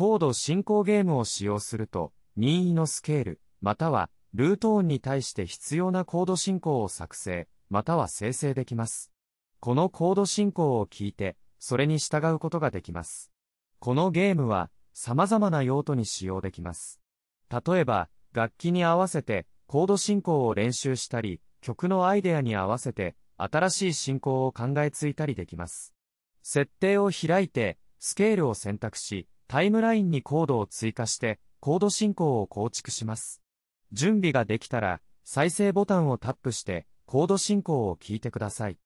高度進行ゲームを使用すると、任意のスケール、またはルート音に対して必要なコード進行を作成、または生成できます。このコード進行を聞いて、それに従うことができます。このゲームは、様々な用途に使用できます。例えば、楽器に合わせて、コード進行を練習したり、曲のアイデアに合わせて、新しい進行を考えついたりできます。設定を開いて、スケールを選択し、タイムラインにコードを追加して、コード進行を構築します。準備ができたら、再生ボタンをタップして、コード進行を聞いてください。